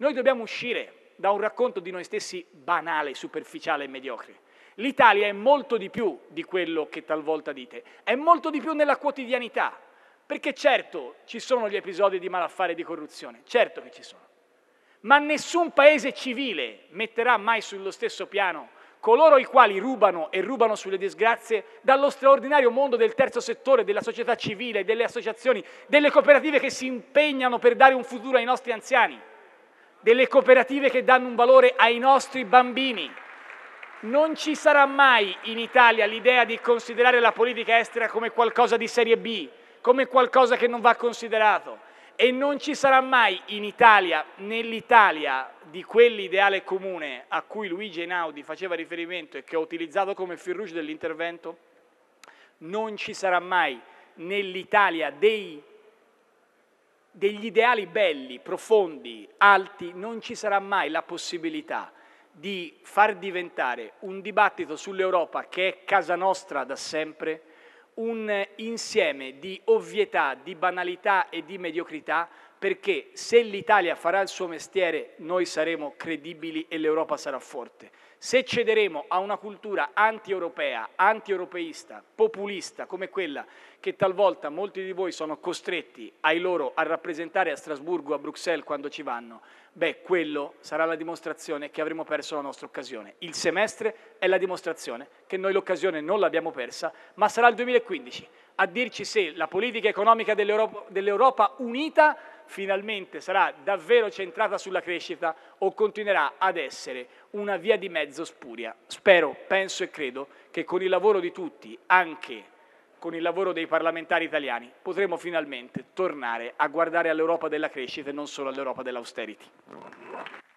Noi dobbiamo uscire da un racconto di noi stessi banale, superficiale e mediocre. L'Italia è molto di più di quello che talvolta dite, è molto di più nella quotidianità, perché certo ci sono gli episodi di malaffare e di corruzione, certo che ci sono, ma nessun paese civile metterà mai sullo stesso piano coloro i quali rubano e rubano sulle disgrazie dallo straordinario mondo del terzo settore, della società civile, delle associazioni, delle cooperative che si impegnano per dare un futuro ai nostri anziani delle cooperative che danno un valore ai nostri bambini. Non ci sarà mai in Italia l'idea di considerare la politica estera come qualcosa di serie B, come qualcosa che non va considerato. E non ci sarà mai in Italia, nell'Italia di quell'ideale comune a cui Luigi Einaudi faceva riferimento e che ho utilizzato come fil rouge dell'intervento, non ci sarà mai nell'Italia dei degli ideali belli, profondi, alti, non ci sarà mai la possibilità di far diventare un dibattito sull'Europa che è casa nostra da sempre un insieme di ovvietà, di banalità e di mediocrità perché se l'Italia farà il suo mestiere noi saremo credibili e l'Europa sarà forte. Se cederemo a una cultura anti-europea, anti-europeista, populista come quella che talvolta molti di voi sono costretti ai loro a rappresentare a Strasburgo, a Bruxelles quando ci vanno, beh, quello sarà la dimostrazione che avremo perso la nostra occasione. Il semestre è la dimostrazione che noi l'occasione non l'abbiamo persa, ma sarà il 2015 2015, a dirci se la politica economica dell'Europa, dell'Europa unita finalmente sarà davvero centrata sulla crescita o continuerà ad essere una via di mezzo spuria. Spero, penso e credo che con il lavoro di tutti, anche con il lavoro dei parlamentari italiani, potremo finalmente tornare a guardare all'Europa della crescita e non solo all'Europa dell'austerity.